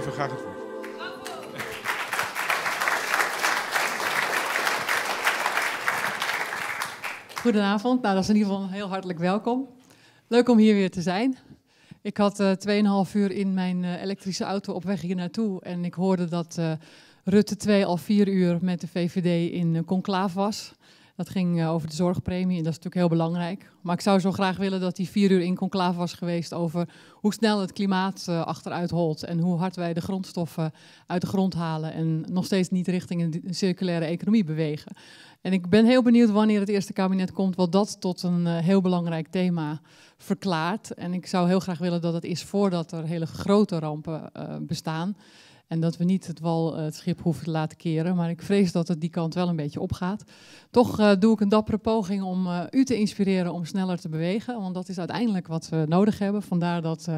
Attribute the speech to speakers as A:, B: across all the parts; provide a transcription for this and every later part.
A: geef u graag het woord. Goedenavond. Nou, dat is in ieder geval heel hartelijk welkom. Leuk om hier weer te zijn. Ik had uh, eh, 2,5 uur in mijn eh, elektrische auto op weg hier naartoe. En ik hoorde dat eh, Rutte 2 al 4 uur met de VVD in conclave was. Dat ging eh, over de zorgpremie en dat is natuurlijk heel belangrijk. Maar ik zou zo graag willen dat die vier uur in conclave was geweest over hoe snel het klimaat eh, achteruit holt en hoe hard wij de grondstoffen uit de grond halen en nog steeds niet richting een circulaire economie bewegen. En ik ben heel benieuwd wanneer het eerste kabinet komt, wat dat tot een eh, heel belangrijk thema verklaart. En ik zou heel graag willen dat het is voordat er hele grote rampen bestaan. En dat we niet het, wal, eh, het schip hoeven te laten keren. Maar ik vrees dat het die kant wel een beetje opgaat. Toch eh, doe ik een dappere poging om eh, u te inspireren om sneller te bewegen. Want dat is uiteindelijk wat we nodig hebben. Vandaar dat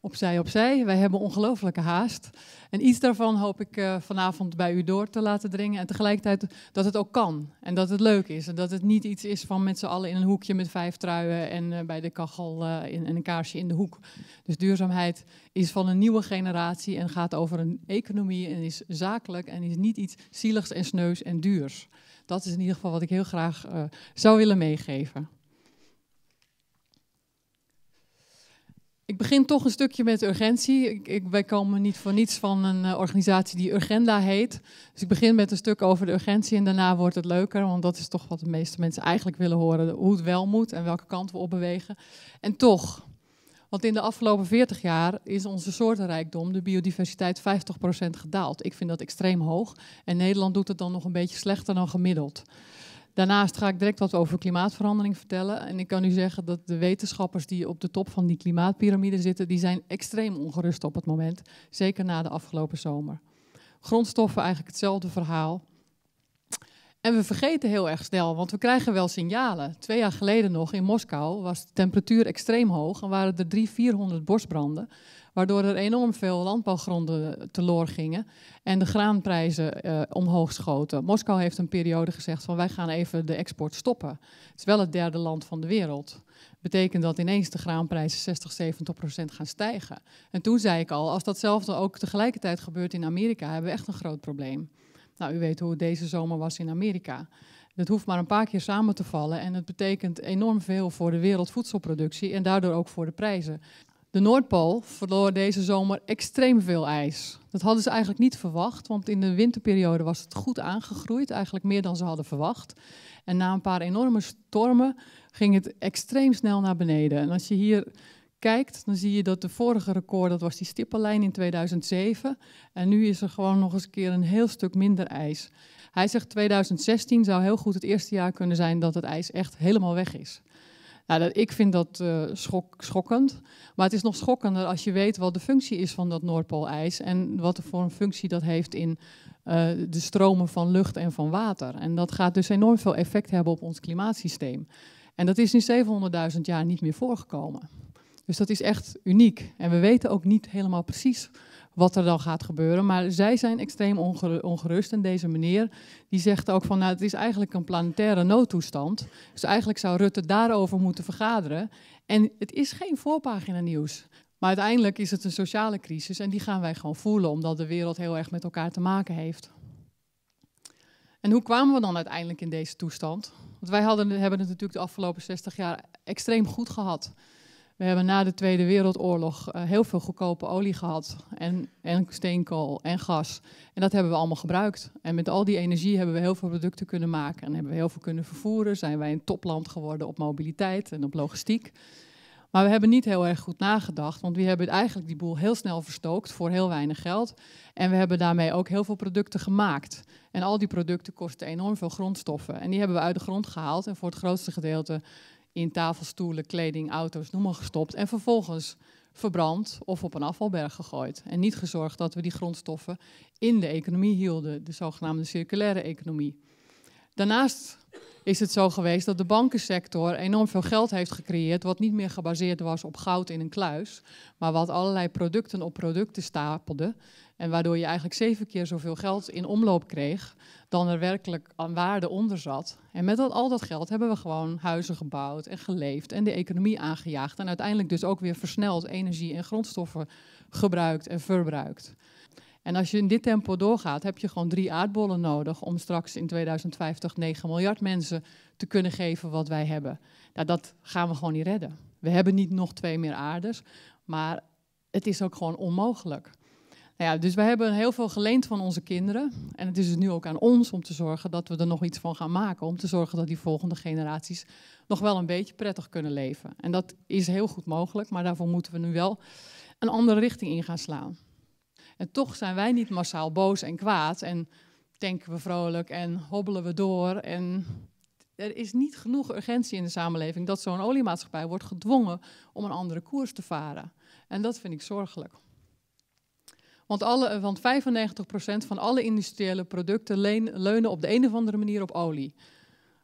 A: opzij, opzij. Wij hebben ongelofelijke haast. En iets daarvan hoop ik eh, vanavond bij u door te laten dringen. En tegelijkertijd dat het ook kan. En dat het leuk is. En dat het niet iets is van met z'n allen in een hoekje met vijf truien en eh, bij de kachel eh, in, en een kaarsje in de hoek. Dus duurzaamheid is van een nieuwe generatie en gaat over een economie en is zakelijk en is niet iets zieligs en sneus en duurs. Dat is in ieder geval wat ik heel graag zou willen meegeven. Ik begin toch een stukje met urgentie. Ik, ik, wij komen niet voor niets van een eh, organisatie die Urgenda heet. Dus ik begin met een stuk over de urgentie en daarna wordt het leuker. Want dat is toch wat de meeste mensen eigenlijk willen horen. Hoe het wel moet en welke kant we op bewegen. En toch, want in de afgelopen 40 jaar is onze soortenrijkdom, de biodiversiteit, 50% gedaald. Ik vind dat extreem hoog. En Nederland doet het dan nog een beetje slechter dan gemiddeld. Daarnaast ga ik direct wat over klimaatverandering vertellen. En ik kan u zeggen dat de wetenschappers die op de top van die klimaatpyramide zitten, die zijn extreem ongerust op het moment. Zeker na de afgelopen zomer. Grondstoffen eigenlijk hetzelfde verhaal. En we vergeten heel erg snel, want we krijgen wel signalen. Twee jaar geleden nog in Moskou was de temperatuur extreem hoog en waren er 300, 400 bosbranden waardoor er enorm veel landbouwgronden teloor gingen en de graanprijzen eh, omhoog schoten. Moskou heeft een periode gezegd van wij gaan even de export stoppen. Het is wel het derde land van de wereld. Betekent dat ineens de graanprijzen 60, 70 procent gaan stijgen. En toen zei ik al, als datzelfde ook tegelijkertijd gebeurt in Amerika, hebben we echt een groot probleem. Nou, u weet hoe het deze zomer was in Amerika. Het hoeft maar een paar keer samen te vallen en het betekent enorm veel voor de wereldvoedselproductie en daardoor ook voor de prijzen. De Noordpool verloor deze zomer extreem veel ijs. Dat hadden ze eigenlijk niet verwacht, want in de winterperiode was het goed aangegroeid, eigenlijk meer dan ze hadden verwacht. En na een paar enorme stormen ging het extreem snel naar beneden. En als je hier kijkt, dan zie je dat de vorige record, dat was die stippenlijn in 2007. En nu is er gewoon nog eens een keer een heel stuk minder ijs. Hij zegt 2016 zou heel goed het eerste jaar kunnen zijn dat het ijs echt helemaal weg is. Nou, dat, ik vind dat eh, schok, schokkend. Maar het is nog schokkender als je weet wat de functie is van dat Noordpoolijs. En wat voor een functie dat heeft in eh, de stromen van lucht en van water. En dat gaat dus enorm veel effect hebben op ons klimaatsysteem. En dat is in 700.000 jaar niet meer voorgekomen. Dus dat is echt uniek. En we weten ook niet helemaal precies wat er dan gaat gebeuren. Maar zij zijn extreem ongerust. En deze meneer die zegt ook van nou het is eigenlijk een planetaire noodtoestand. Dus eigenlijk zou Rutte daarover moeten vergaderen. En het is geen voorpagina nieuws. Maar uiteindelijk is het een sociale crisis en die gaan wij gewoon voelen omdat de wereld heel erg met elkaar te maken heeft. En hoe kwamen we dan uiteindelijk in deze toestand? Want wij hadden, hebben het natuurlijk de afgelopen 60 jaar extreem goed gehad. We hebben na de Tweede Wereldoorlog eh, heel veel goedkope olie gehad. En, en steenkool en gas. En dat hebben we allemaal gebruikt. En met al die energie hebben we heel veel producten kunnen maken. En hebben we heel veel kunnen vervoeren. Zijn wij een topland geworden op mobiliteit en op logistiek. Maar we hebben niet heel erg goed nagedacht, want we hebben eigenlijk die boel heel snel verstookt voor heel weinig geld. En we hebben daarmee ook heel veel producten gemaakt. En al die producten kosten enorm veel grondstoffen. En die hebben we uit de grond gehaald en voor het grootste gedeelte in tafelstoelen, kleding, auto's, noem maar gestopt. En vervolgens verbrand of op een afvalberg gegooid. En niet gezorgd dat we die grondstoffen in de economie hielden, de zogenaamde circulaire economie. Daarnaast is het zo geweest dat de bankensector enorm veel geld heeft gecreëerd, wat niet meer gebaseerd was op goud in een kluis, maar wat allerlei producten op producten stapelde en waardoor je eigenlijk zeven keer zoveel geld in omloop kreeg dan er werkelijk aan waarde onder zat. En met al dat geld hebben we gewoon huizen gebouwd en geleefd en de economie aangejaagd. En uiteindelijk dus ook weer versneld energie en grondstoffen gebruikt en verbruikt. En als je in dit tempo doorgaat, heb je gewoon drie aardbollen nodig om straks in 2050 9 miljard mensen te kunnen geven wat wij hebben. Nou, dat gaan we gewoon niet redden. We hebben niet nog twee meer aardes, maar het is ook gewoon onmogelijk. Nou ja, dus we hebben heel veel geleend van onze kinderen. En het is dus nu ook aan ons om te zorgen dat we er nog iets van gaan maken. Om te zorgen dat die volgende generaties nog wel een beetje prettig kunnen leven. En dat is heel goed mogelijk, maar daarvoor moeten we nu wel een andere richting in gaan slaan. En toch zijn wij niet massaal boos en kwaad. En denken we vrolijk en hobbelen we door. En er is niet genoeg urgentie in de samenleving dat zo'n oliemaatschappij wordt gedwongen om een andere koers te varen. En dat vind ik zorgelijk. Want, alle, want 95% van alle industriële producten leunen op de een of andere manier op olie.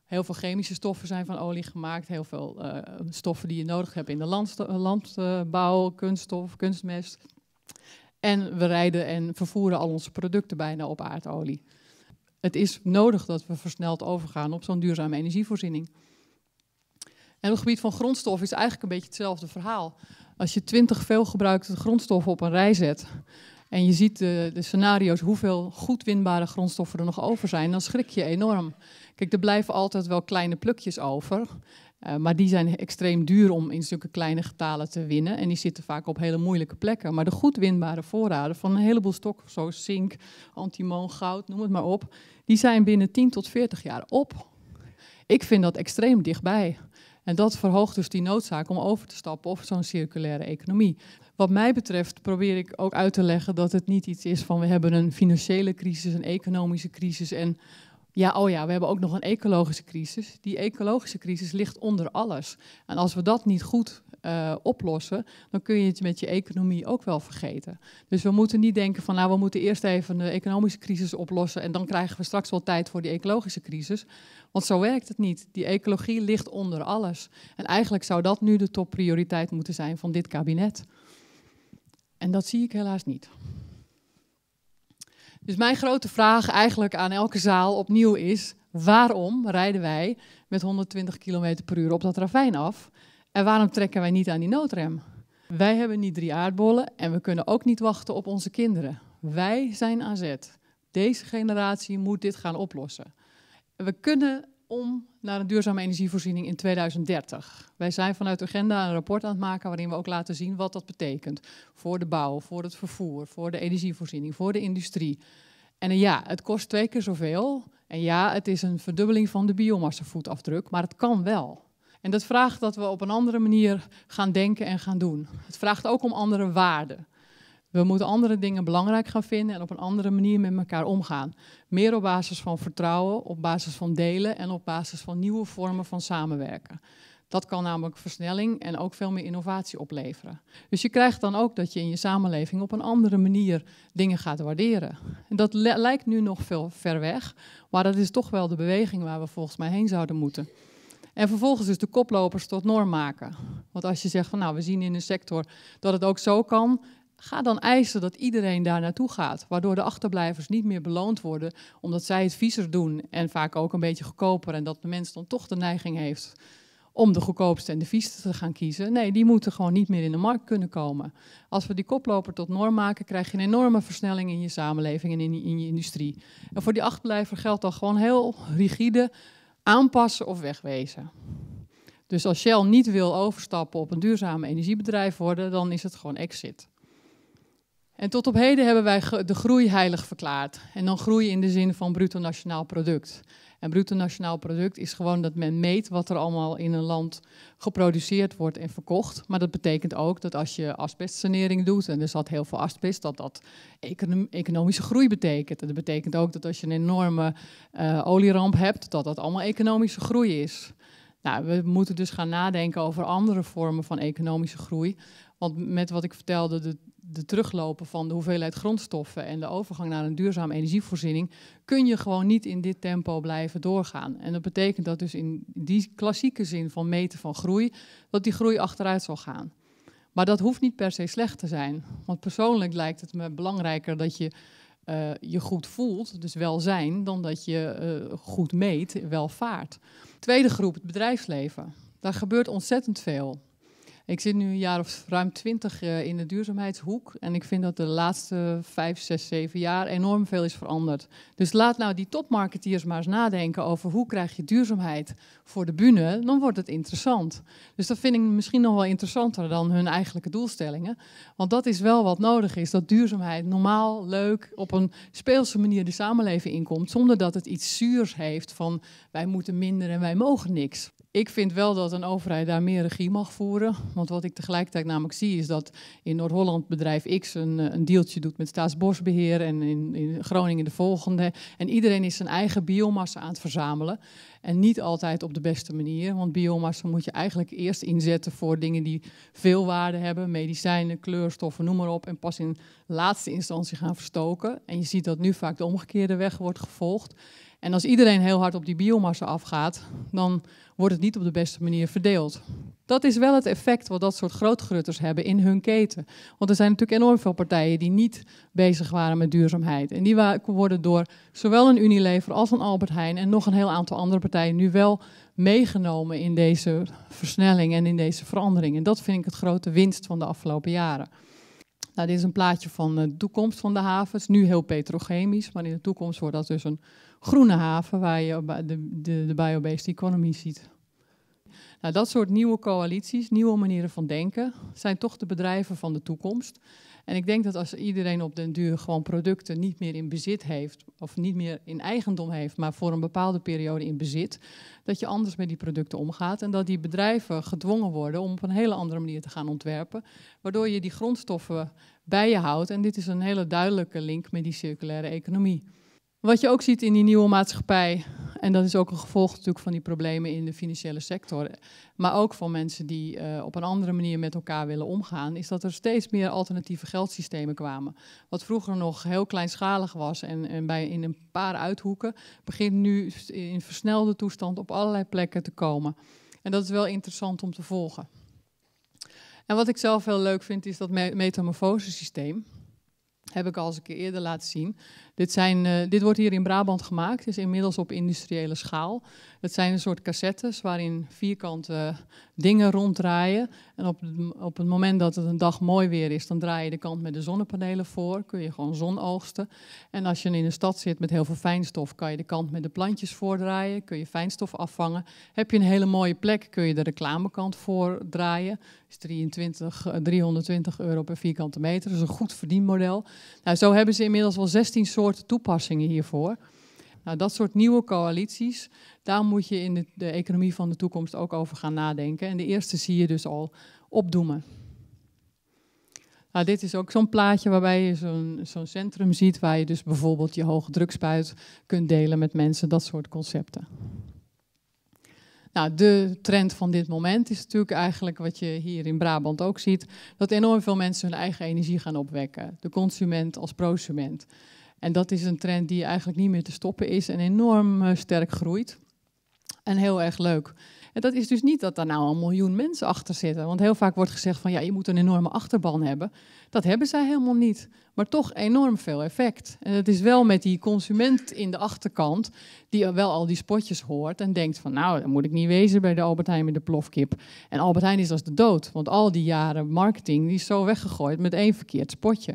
A: Heel veel chemische stoffen zijn van olie gemaakt. Heel veel eh, stoffen die je nodig hebt in de landbouw, kunststof, kunstmest. En we rijden en vervoeren al onze producten bijna op aardolie. Het is nodig dat we versneld overgaan op zo'n duurzame energievoorziening. En op het gebied van grondstof is eigenlijk een beetje hetzelfde verhaal. Als je twintig veelgebruikte grondstoffen op een rij zet, en je ziet de, scenario's hoeveel goed winbare grondstoffen er nog over zijn, dan schrik je enorm. Kijk, er blijven altijd wel kleine plukjes over. Eh, maar die zijn extreem duur om in zulke kleine getalen te winnen. En die zitten vaak op hele moeilijke plekken. Maar de goed winbare voorraden van een heleboel stok, zoals zink, antimoon, goud, noem het maar op. Die zijn binnen 10 tot 40 jaar op. Ik vind dat extreem dichtbij. En dat verhoogt dus die noodzaak om over te stappen op zo'n circulaire economie. Wat mij betreft probeer ik ook uit te leggen dat het niet iets is van we hebben een financiële crisis, een economische crisis en ja, oh ja, we hebben ook nog een ecologische crisis. Die ecologische crisis ligt onder alles. En als we dat niet goed eh, oplossen, dan kun je het met je economie ook wel vergeten. Dus we moeten niet denken van nou, we moeten eerst even de economische crisis oplossen en dan krijgen we straks wel tijd voor die ecologische crisis. Want zo werkt het niet. Die ecologie ligt onder alles. En eigenlijk zou dat nu de topprioriteit moeten zijn van dit kabinet. En dat zie ik helaas niet. Dus mijn grote vraag eigenlijk aan elke zaal opnieuw is: waarom rijden wij met 120 km per uur op dat ravijn af? En waarom trekken wij niet aan die noodrem? Wij hebben niet drie aardbollen en we kunnen ook niet wachten op onze kinderen. Wij zijn aan zet. Deze generatie moet dit gaan oplossen. We kunnen om naar een duurzame energievoorziening in 2030. Wij zijn vanuit Agenda een rapport aan het maken waarin we ook laten zien wat dat betekent. Voor de bouw, voor het vervoer, voor de energievoorziening, voor de industrie. En eh, ja, het kost twee keer zoveel. En ja, het is een verdubbeling van de biomassa-voetafdruk, maar het kan wel. En dat vraagt dat we op een andere manier gaan denken en gaan doen. Het vraagt ook om andere waarden. We moeten andere dingen belangrijk gaan vinden en op een andere manier met elkaar omgaan. Meer op basis van vertrouwen, op basis van delen en op basis van nieuwe vormen van samenwerken. Dat kan namelijk versnelling en ook veel meer innovatie opleveren. Dus je krijgt dan ook dat je in je samenleving op een andere manier dingen gaat waarderen. En dat lijkt nu nog veel ver weg, maar dat is toch wel de beweging waar we volgens mij heen zouden moeten. En vervolgens dus de koplopers tot norm maken. Want als je zegt van nou, we zien in een sector dat het ook zo kan, Ga dan eisen dat iedereen daar naartoe gaat, waardoor de achterblijvers niet meer beloond worden, omdat zij het viezer doen en vaak ook een beetje goedkoper en dat de mens dan toch de neiging heeft om de goedkoopste en de vieste te gaan kiezen. Nee, die moeten gewoon niet meer in de markt kunnen komen. Als we die koploper tot norm maken, krijg je een enorme versnelling in je samenleving en in, in je industrie. En voor die achterblijver geldt dan gewoon heel rigide aanpassen of wegwezen. Dus als Shell niet wil overstappen op een duurzame energiebedrijf worden, dan is het gewoon exit. En tot op heden hebben wij de groei heilig verklaard. En dan groei in de zin van bruto nationaal product. En bruto nationaal product is gewoon dat men meet wat er allemaal in een land geproduceerd wordt en verkocht. Maar dat betekent ook dat als je asbestsanering doet, en er zat heel veel asbest, dat dat economische groei betekent. En dat betekent ook dat als je een enorme uh, olieramp hebt, dat dat allemaal economische groei is. Nou, we moeten dus gaan nadenken over andere vormen van economische groei. Want met wat ik vertelde, de, de teruglopen van de hoeveelheid grondstoffen en de overgang naar een duurzame energievoorziening, kun je gewoon niet in dit tempo blijven doorgaan. En dat betekent dat dus in die klassieke zin van meten van groei, dat die groei achteruit zal gaan. Maar dat hoeft niet per se slecht te zijn. Want persoonlijk lijkt het me belangrijker dat je eh, je goed voelt, dus welzijn, dan dat je eh, goed meet, welvaart. Tweede groep, het bedrijfsleven. Daar gebeurt ontzettend veel. Ik zit nu een jaar of ruim twintig eh, in de duurzaamheidshoek. En ik vind dat de laatste vijf, zes, zeven jaar enorm veel is veranderd. Dus laat nou die topmarketeers maar eens nadenken over hoe krijg je duurzaamheid voor de bühne. Dan wordt het interessant. Dus dat vind ik misschien nog wel interessanter dan hun eigenlijke doelstellingen. Want dat is wel wat nodig is. Dat duurzaamheid normaal, leuk, op een speelse manier de samenleving inkomt. Zonder dat het iets zuurs heeft van wij moeten minder en wij mogen niks ik vind wel dat een overheid daar meer regie mag voeren. Want wat ik tegelijkertijd namelijk zie is dat in Noord-Holland bedrijf X een, eh, een deeltje doet met staatsbosbeheer en in, in, Groningen de volgende. En iedereen is zijn eigen biomassa aan het verzamelen. En niet altijd op de beste manier, want biomassa moet je eigenlijk eerst inzetten voor dingen die veel waarde hebben. Medicijnen, kleurstoffen, noem maar op. En pas in laatste instantie gaan verstoken. En je ziet dat nu vaak de omgekeerde weg wordt gevolgd. En als iedereen heel hard op die biomassa afgaat, dan wordt het niet op de beste manier verdeeld. Dat is wel het effect wat dat soort grootgrutters hebben in hun keten. Want er zijn natuurlijk enorm veel partijen die niet bezig waren met duurzaamheid. En die worden door zowel een Unilever als een Albert Heijn en nog een heel aantal andere partijen nu wel meegenomen in deze versnelling en in deze verandering. En dat vind ik het grote winst van de afgelopen jaren. Nou, dit is een plaatje van de toekomst van de haven. Het is nu heel petrochemisch, maar in de toekomst wordt dat dus een groene haven waar je de, de, de biobased economy ziet. Nou, dat soort nieuwe coalities, nieuwe manieren van denken, zijn toch de bedrijven van de toekomst. En ik denk dat als iedereen op den duur gewoon producten niet meer in bezit heeft, of niet meer in eigendom heeft, maar voor een bepaalde periode in bezit, dat je anders met die producten omgaat en dat die bedrijven gedwongen worden om op een hele andere manier te gaan ontwerpen, waardoor je die grondstoffen bij je houdt. En dit is een hele duidelijke link met die circulaire economie. Wat je ook ziet in die nieuwe maatschappij, en dat is ook een gevolg natuurlijk van die problemen in de financiële sector, maar ook van mensen die eh, op een andere manier met elkaar willen omgaan, is dat er steeds meer alternatieve geldsystemen kwamen. Wat vroeger nog heel kleinschalig was en, en bij, in een paar uithoeken, begint nu in versnelde toestand op allerlei plekken te komen. En dat is wel interessant om te volgen. En wat ik zelf heel leuk vind, is dat metamorfose systeem heb ik al eens een keer eerder laten zien. Dit, zijn, eh, dit wordt hier in Brabant gemaakt, is inmiddels op industriële schaal. Het zijn een soort cassettes waarin vierkante eh, dingen ronddraaien. En op, op het moment dat het een dag mooi weer is, dan draai je de kant met de zonnepanelen voor. Kun je gewoon zon oogsten. En als je in een stad zit met heel veel fijnstof, kan je de kant met de plantjes voordraaien. Kun je fijnstof afvangen. Heb je een hele mooie plek, kun je de reclamekant voordraaien. Dat is 23, 320 eh, euro per vierkante meter. Dat is een goed verdienmodel. Nou, zo hebben ze inmiddels wel 16 soorten soorten toepassingen hiervoor. Nou, dat soort nieuwe coalities, daar moet je in de, de, economie van de toekomst ook over gaan nadenken. En de eerste zie je dus al opdoemen. Nou, dit is ook zo'n plaatje waarbij je zo'n centrum ziet waar je dus bijvoorbeeld je hoge drukspuit kunt delen met mensen, dat soort concepten. Nou, de trend van dit moment is natuurlijk eigenlijk wat je hier in Brabant ook ziet: dat enorm veel mensen hun eigen energie gaan opwekken. De consument als prosument. En dat is een trend die eigenlijk niet meer te stoppen is en enorm eh, sterk groeit. En heel erg leuk. En dat is dus niet dat daar nou een miljoen mensen achter zitten. Want heel vaak wordt gezegd van ja, je moet een enorme achterban hebben. Dat hebben zij helemaal niet maar toch enorm veel effect. En het is wel met die consument in de achterkant, die wel al die spotjes hoort en denkt van nou, dan moet ik niet wezen bij de Albert Heijn met de plofkip. En Albert Heijn is als de dood, want al die jaren marketing die is zo weggegooid met één verkeerd spotje.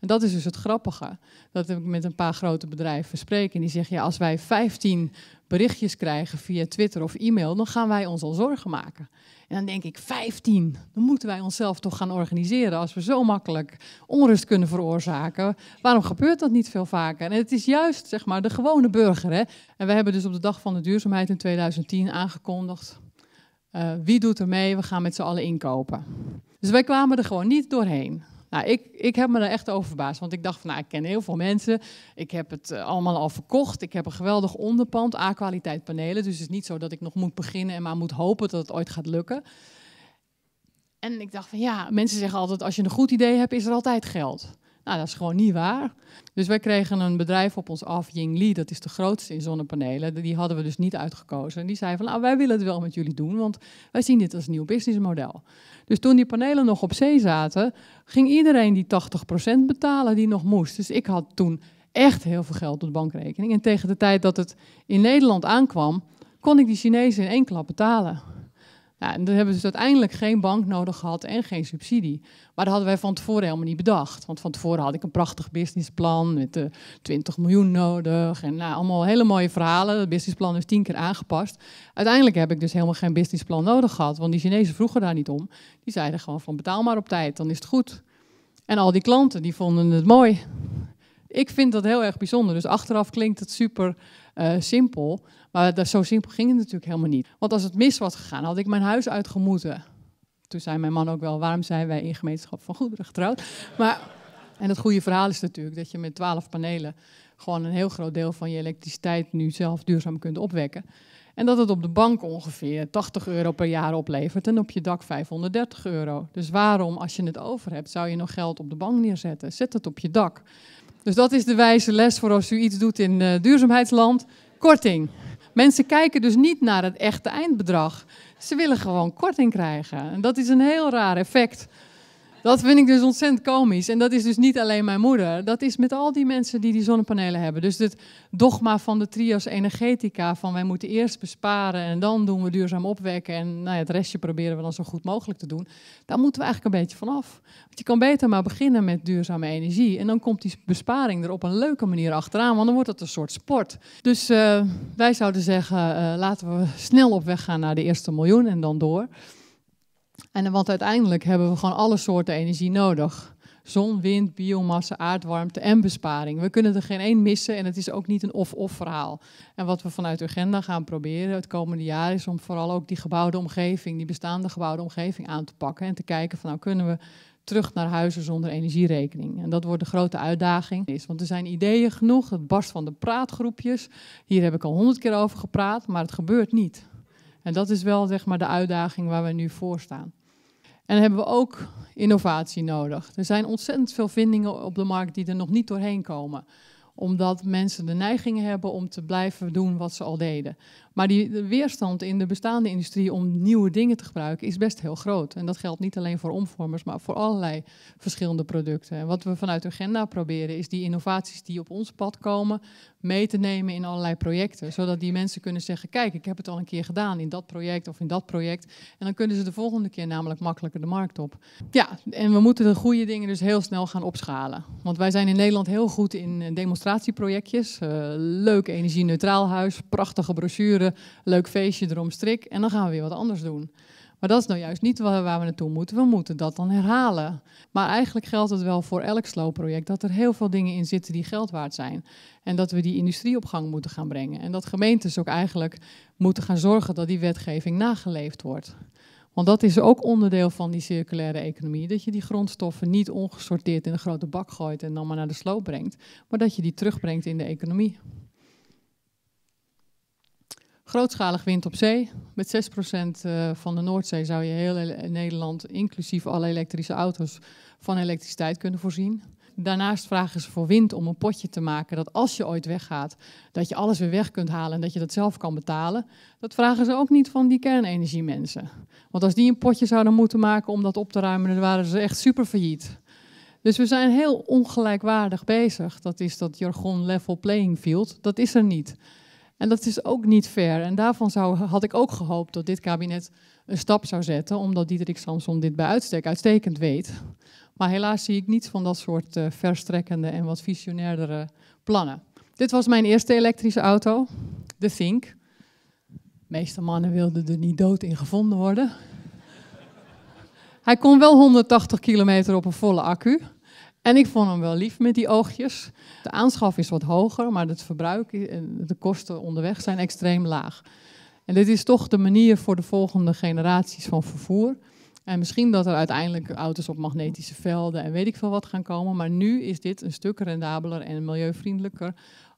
A: En dat is dus het grappige, dat ik met een paar grote bedrijven spreek en die zeggen ja, als wij 15 berichtjes krijgen via Twitter of e-mail, dan gaan wij ons al zorgen maken. En dan denk ik, 15, dan moeten wij onszelf toch gaan organiseren als we zo makkelijk onrust kunnen veroorzaken. Waarom gebeurt dat niet veel vaker? En het is juist zeg maar, de gewone burger. Hè? En we hebben dus op de Dag van de Duurzaamheid in 2010 aangekondigd, eh, wie doet er mee, we gaan met z'n allen inkopen. Dus wij kwamen er gewoon niet doorheen. Nou, ik, ik heb me daar echt over verbaasd. Want ik dacht van, nou, ik ken heel veel mensen. Ik heb het eh, allemaal al verkocht. Ik heb een geweldig onderpand, A-kwaliteit panelen. Dus het is niet zo dat ik nog moet beginnen en maar moet hopen dat het ooit gaat lukken. En ik dacht van, ja, mensen zeggen altijd, als je een goed idee hebt, is er altijd geld. Nou, dat is gewoon niet waar. Dus wij kregen een bedrijf op ons af, Yingli, dat is de grootste in zonnepanelen. Die hadden we dus niet uitgekozen. En die zei van, nou, wij willen het wel met jullie doen, want wij zien dit als een nieuw businessmodel. Dus toen die panelen nog op zee zaten, ging iedereen die 80% betalen die nog moest. Dus ik had toen echt heel veel geld op de bankrekening. En tegen de tijd dat het in Nederland aankwam, kon ik die Chinezen in één klap betalen en dan hebben ze dus uiteindelijk geen bank nodig gehad en geen subsidie. Maar dat hadden wij van tevoren helemaal niet bedacht. Want van tevoren had ik een prachtig businessplan met 20 eh, miljoen nodig. En nou, allemaal hele mooie verhalen. Het businessplan is tien keer aangepast. Uiteindelijk heb ik dus helemaal geen businessplan nodig gehad. Want die Chinezen vroegen daar niet om. Die zeiden gewoon van betaal maar op tijd, dan is het goed. En al die klanten die vonden het mooi. Ik vind dat heel erg bijzonder. Dus achteraf klinkt het super eh, simpel. Maar dat, zo simpel ging het natuurlijk helemaal niet. Want als het mis was gegaan, had ik mijn huis uitgemoeten. Toen zei mijn man ook wel, waarom zijn wij in gemeenschap van goederen getrouwd? Maar, en het goede verhaal is natuurlijk dat je met twaalf panelen gewoon een heel groot deel van je elektriciteit nu zelf duurzaam kunt opwekken. En dat het op de bank ongeveer 80 euro per jaar oplevert en op je dak 530 euro. Dus waarom, als je het over hebt, zou je nog geld op de bank neerzetten? Zet het op je dak. Dus dat is de wijze les voor als u iets doet in eh, duurzaamheidsland. Korting. Mensen kijken dus niet naar het echte eindbedrag. Ze willen gewoon korting krijgen. En dat is een heel raar effect. Dat vind ik dus ontzettend komisch. En dat is dus niet alleen mijn moeder. Dat is met al die mensen die die zonnepanelen hebben. Dus het dogma van de trias energetica, van wij moeten eerst besparen en dan doen we duurzaam opwekken. En nou ja, het restje proberen we dan zo goed mogelijk te doen. Daar moeten we eigenlijk een beetje van af. Want je kan beter maar beginnen met duurzame energie. En dan komt die besparing er op een leuke manier achteraan, want dan wordt het een soort sport. Dus eh, wij zouden zeggen, eh, laten we snel op weg gaan naar de eerste miljoen en dan door. En want uiteindelijk hebben we gewoon alle soorten energie nodig. Zon, wind, biomassa, aardwarmte en besparing. We kunnen er geen één missen en het is ook niet een of-of verhaal. En wat we vanuit agenda gaan proberen het komende jaar is om vooral ook die gebouwde omgeving, die bestaande gebouwde omgeving aan te pakken. En te kijken van nou kunnen we terug naar huizen zonder energierekening. En dat wordt de grote uitdaging. Is, want er zijn ideeën genoeg, het barst van de praatgroepjes. Hier heb ik al honderd keer over gepraat, maar het gebeurt niet. En dat is wel zeg maar, de uitdaging waar we nu voor staan. En dan hebben we ook innovatie nodig. Er zijn ontzettend veel vindingen op de markt die er nog niet doorheen komen omdat mensen de neiging hebben om te blijven doen wat ze al deden. Maar die weerstand in de bestaande industrie om nieuwe dingen te gebruiken is best heel groot. En dat geldt niet alleen voor omvormers, maar voor allerlei verschillende producten. En wat we vanuit Agenda proberen is die innovaties die op ons pad komen mee te nemen in allerlei projecten. Zodat die mensen kunnen zeggen, kijk, ik heb het al een keer gedaan in dat project of in dat project. En dan kunnen ze de volgende keer namelijk makkelijker de markt op. Ja, en we moeten de goede dingen dus heel snel gaan opschalen. Want wij zijn in Nederland heel goed in eh, demonstraties eh, leuk energie-neutraal huis, prachtige brochure, leuk feestje erom strik. En dan gaan we weer wat anders doen. Maar dat is nou juist niet waar, we naartoe moeten. We moeten dat dan herhalen. Maar eigenlijk geldt het wel voor elk sloopproject dat er heel veel dingen in zitten die geld waard zijn. En dat we die industrie op gang moeten gaan brengen. En dat gemeentes ook eigenlijk moeten gaan zorgen dat die wetgeving nageleefd wordt. Want dat is ook onderdeel van die circulaire economie. Dat je die grondstoffen niet ongesorteerd in een grote bak gooit en dan maar naar de sloop brengt. Maar dat je die terugbrengt in de economie. Grootschalig wind op zee. Met 6% eh, van de Noordzee zou je heel eh, Nederland, inclusief alle elektrische auto's, van elektriciteit kunnen voorzien. Daarnaast vragen ze voor wind om een potje te maken. Dat als je ooit weggaat, dat je alles weer weg kunt halen en dat je dat zelf kan betalen. Dat vragen ze ook niet van die kernenergiemensen. Want als die een potje zouden moeten maken om dat op te ruimen, dan waren ze echt super failliet. Dus we zijn heel ongelijkwaardig bezig. Dat is dat jargon level playing field. Dat is er niet. En dat is ook niet fair. En daarvan zou, had ik ook gehoopt dat dit kabinet een stap zou zetten, omdat Diederik Samson dit bij uitstek uitstekend weet. Maar helaas zie ik niets van dat soort eh, verstrekkende en wat visionairdere plannen. Dit was mijn eerste elektrische auto, de Think. De meeste mannen wilden er niet dood in gevonden worden. Hij kon wel 180 kilometer op een volle accu. En ik vond hem wel lief met die oogjes. De aanschaf is wat hoger, maar het verbruik en de kosten onderweg zijn extreem laag. En dit is toch de manier voor de volgende generaties van vervoer. En misschien dat er uiteindelijk auto's op magnetische velden en weet ik veel wat gaan komen. Maar nu is dit een stuk rendabeler en milieuvriendelijker.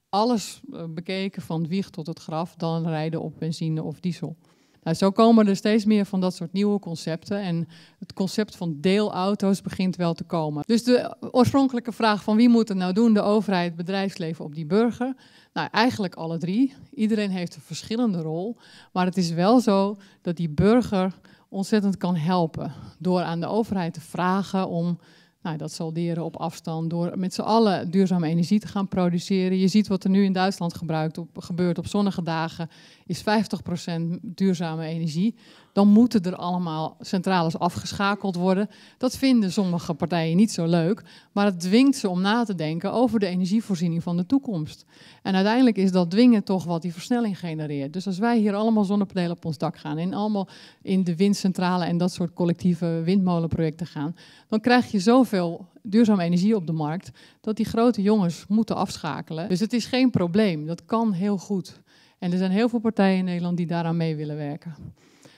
A: Alles eh, bekeken van wieg tot het graf dan rijden op benzine of diesel. Nou, zo komen er steeds meer van dat soort nieuwe concepten. En het concept van deelauto's begint wel te komen. Dus de oorspronkelijke vraag van wie moet het nou doen, de overheid, het bedrijfsleven of die burger. Nou, eigenlijk alle drie. Iedereen heeft een verschillende rol. Maar het is wel zo dat die burger ontzettend kan helpen. Door aan de overheid te vragen om nou, dat salderen op afstand, door met z'n allen duurzame energie te gaan produceren. Je ziet wat er nu in Duitsland gebruikt op, gebeurt op zonnige dagen, is 50% duurzame energie dan moeten er allemaal centrales afgeschakeld worden. Dat vinden sommige partijen niet zo leuk, maar het dwingt ze om na te denken over de energievoorziening van de toekomst. En uiteindelijk is dat dwingen toch wat die versnelling genereert. Dus als wij hier allemaal zonnepanelen op ons dak gaan en allemaal in de windcentrale en dat soort collectieve windmolenprojecten gaan, dan krijg je zoveel duurzame energie op de markt dat die grote jongens moeten afschakelen. Dus het is geen probleem, dat kan heel goed. En er zijn heel veel partijen in Nederland die daaraan mee willen werken.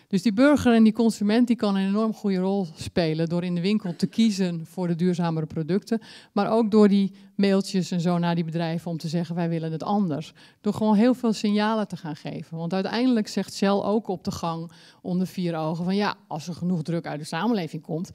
A: Dus die burger en die consument die kan een enorm goede rol spelen door in de winkel te kiezen voor de duurzamere producten, maar ook door die mailtjes en zo naar die bedrijven om te zeggen wij willen het anders. Door gewoon heel veel signalen te gaan geven. Want uiteindelijk zegt Shell ook op de gang onder vier ogen van ja, als er genoeg druk uit de samenleving komt,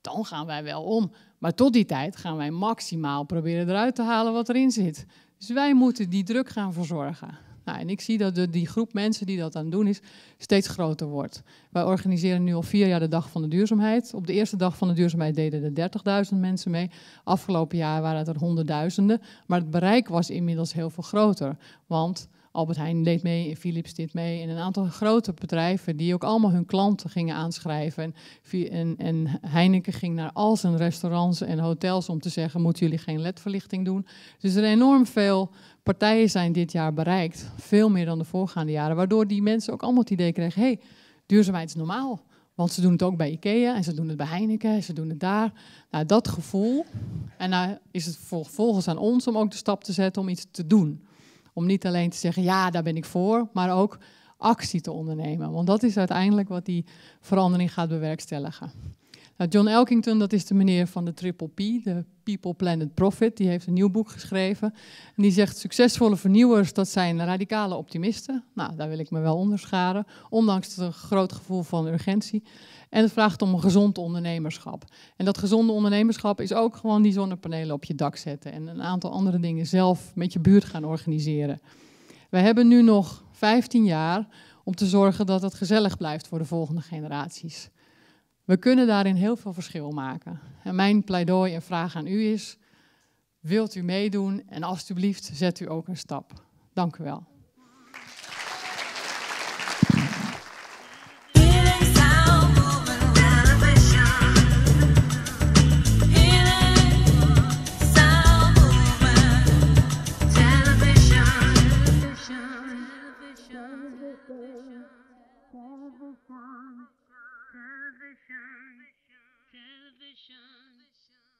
A: dan gaan wij wel om. Maar tot die tijd gaan wij maximaal proberen eruit te halen wat erin zit. Dus wij moeten die druk gaan verzorgen. Nou, en ik zie dat de, die groep mensen die dat aan doen is, steeds groter wordt. Wij organiseren nu al vier jaar de Dag van de Duurzaamheid. Op de eerste Dag van de Duurzaamheid deden er 30.000 mensen mee. Afgelopen jaar waren het er honderdduizenden. Maar het bereik was inmiddels heel veel groter. Want Albert Heijn deed mee en Philips deed mee. En een aantal grote bedrijven die ook allemaal hun klanten gingen aanschrijven. En, en Heineken ging naar al zijn restaurants en hotels om te zeggen: moeten jullie geen ledverlichting doen? Dus er enorm veel partijen zijn dit jaar bereikt. Veel meer dan de voorgaande jaren. Waardoor die mensen ook allemaal het idee kregen: hé, hey, duurzaamheid is normaal. Want ze doen het ook bij IKEA en ze doen het bij Heineken en ze doen het daar. Nou, dat gevoel. En nou is het vervolgens aan ons om ook de stap te zetten om iets te doen. Om niet alleen te zeggen, ja, daar ben ik voor, maar ook actie te ondernemen. Want dat is uiteindelijk wat die verandering gaat bewerkstelligen. Nou, John Elkington, dat is de meneer van de Triple P, de People Planet Profit. Die heeft een nieuw boek geschreven. En die zegt, succesvolle vernieuwers, dat zijn radicale optimisten. Nou, daar wil ik me wel onderscharen, ondanks het groot gevoel van urgentie. En het vraagt om een gezond ondernemerschap. En dat gezonde ondernemerschap is ook gewoon die zonnepanelen op je dak zetten. En een aantal andere dingen zelf met je buurt gaan organiseren. We hebben nu nog 15 jaar om te zorgen dat het gezellig blijft voor de volgende generaties. We kunnen daarin heel veel verschil maken. En mijn pleidooi en vraag aan u is: wilt u meedoen? En alstublieft, zet u ook een stap. Dank u wel. telephone, television, television,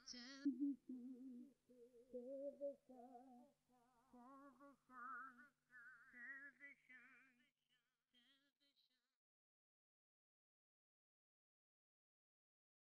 A: television, television. television.